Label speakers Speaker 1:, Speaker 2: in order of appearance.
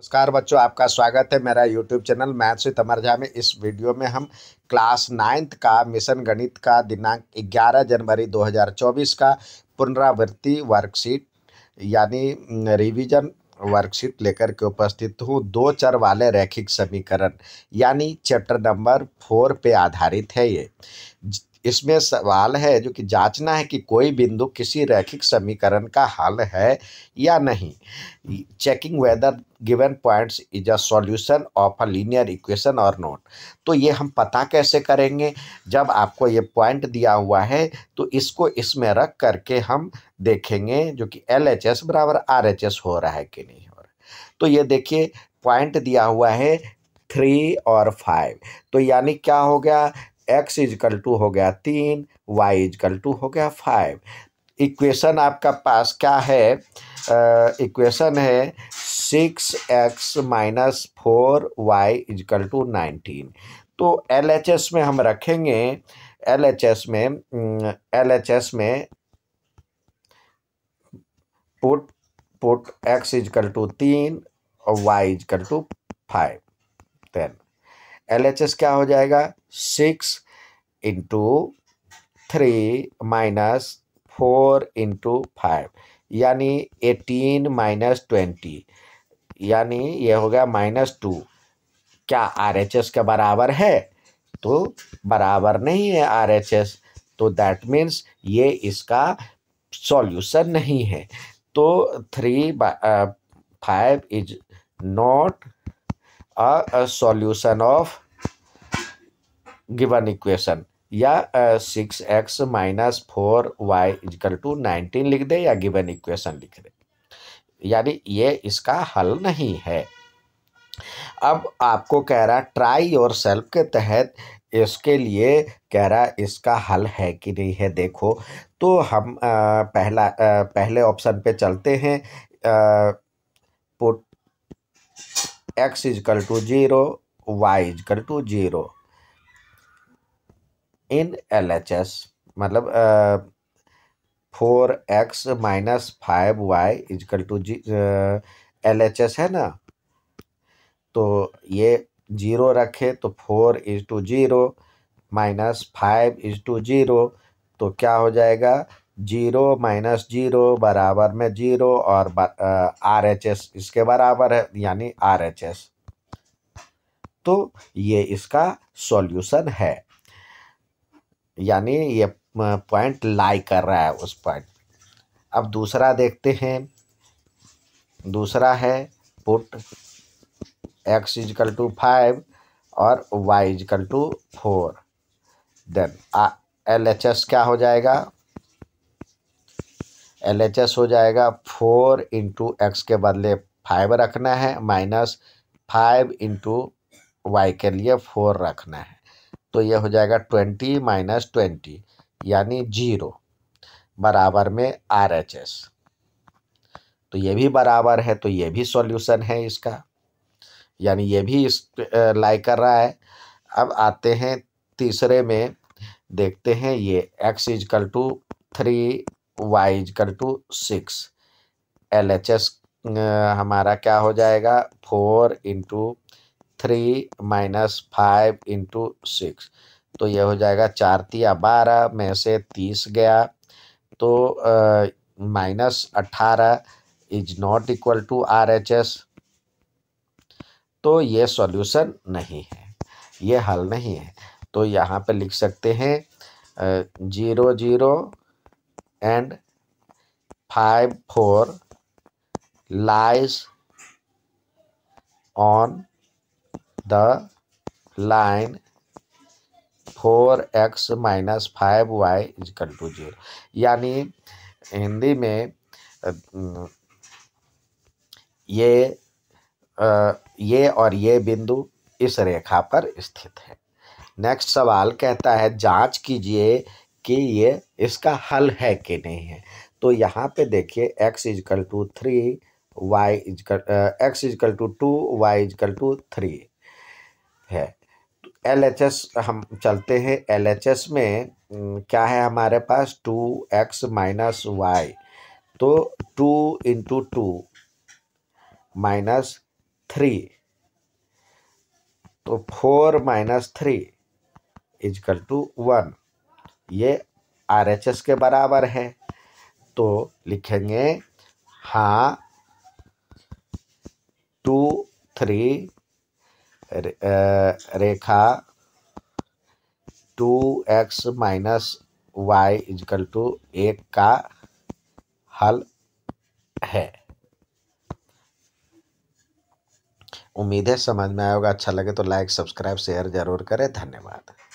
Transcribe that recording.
Speaker 1: नमस्कार बच्चों आपका स्वागत है मेरा यूट्यूब चैनल मैथ्स तमर झा में इस वीडियो में हम क्लास नाइन्थ का मिशन गणित का दिनांक 11 जनवरी 2024 का पुनरावृत्ति वर्कशीट यानी रिवीजन वर्कशीट लेकर के उपस्थित हूँ दो चर वाले रैखिक समीकरण यानी चैप्टर नंबर फोर पे आधारित है ये इसमें सवाल है जो कि जांचना है कि कोई बिंदु किसी रैखिक समीकरण का हल है या नहीं checking whether given points is a solution of a linear equation और नोट तो ये हम पता कैसे करेंगे जब आपको ये पॉइंट दिया हुआ है तो इसको इसमें रख करके हम देखेंगे जो कि एल एच एस बराबर आर एच एस हो रहा है कि नहीं हो रहा तो ये देखिए पॉइंट दिया हुआ है थ्री और फाइव तो यानी क्या हो गया एक्स इजकल टू हो गया तीन वाई इजकल टू हो गया फाइव इक्वेशन आपका पास क्या है इक्वेशन है six X minus four Y is equal to nineteen तो एल एच एस में हम रखेंगे एल एच एस में एल एच एस में put put X is equal to तीन और Y is equal to five ten L क्या हो जाएगा six into three minus four into five यानी एटीन माइनस ट्वेंटी यानी ये हो गया माइनस टू क्या आर एच एस के बराबर है तो बराबर नहीं है आर एच एस तो दैट मीन्स ये इसका सॉल्यूशन नहीं है तो three five is not are a solution of given equation या six X minus four Y is equal to nineteen लिख दे या गिवन इक्वेशन लिख दे यानी ये इसका हल नहीं है अब आपको कह रहा ट्राई और सेल्फ के तहत इसके लिए कह रहा इसका हल है कि नहीं है देखो तो हम आ, पहला आ, पहले ऑप्शन पे चलते हैं आ, put X is equal to zero Y is equal to zero in L H S मतलब four X minus five Y is equal to जी एल एच एस है ना तो ये जीरो रखे तो four is to zero minus five is to zero तो क्या हो जाएगा जीरो माइनस जीरो बराबर में जीरो और आर एच एस इसके बराबर है यानी आर एच एस तो ये इसका सॉल्यूशन है यानी ये पॉइंट लाई कर रहा है उस पॉइंट अब दूसरा देखते हैं दूसरा है put X is equal to five और Y is equal to four then L H S क्या हो जाएगा एल एच एस हो जाएगा फोर इंटू एक्स के बदले फाइव रखना है माइनस फाइव इंटू वाई के लिए फोर रखना है तो ये हो जाएगा ट्वेंटी माइनस ट्वेंटी यानी जीरो बराबर में आर एच एस तो ये भी बराबर है तो ये भी सॉल्यूशन है इसका यानी ये भी इस लाई कर रहा है अब आते हैं तीसरे में देखते हैं ये X is equal to three Y is equal to six L H S हमारा क्या हो जाएगा four into three minus five into six तो यह हो जाएगा चार तिया बारह में से तीस गया तो माइनस अट्ठारह is not equal to R H S तो ये सॉल्यूशन नहीं है ये हल नहीं है तो यहाँ पे लिख सकते हैं zero zero and four lies lies on the line X minus five Y is equal to zero यानी हिंदी में ये ये और ये बिंदु इस रेखा पर स्थित है नेक्स्ट सवाल कहता है जांच कीजिए कि ये इसका हल है कि नहीं है तो यहाँ पे देखिए x is equal to three Y is equal x is equal to two y is equal to three है एल एच एस हम चलते हैं एल एच एस में क्या है हमारे पास टू एक्स माइनस वाई तो two into two minus three तो four minus three equal to one ये आर एच एस के बराबर है तो लिखेंगे हाँ टू थ्री रे, रेखा two X minus Y is equal to एक का हल है उम्मीद है समझ में आएगा अच्छा लगे तो लाइक सब्सक्राइब शेयर ज़रूर करें धन्यवाद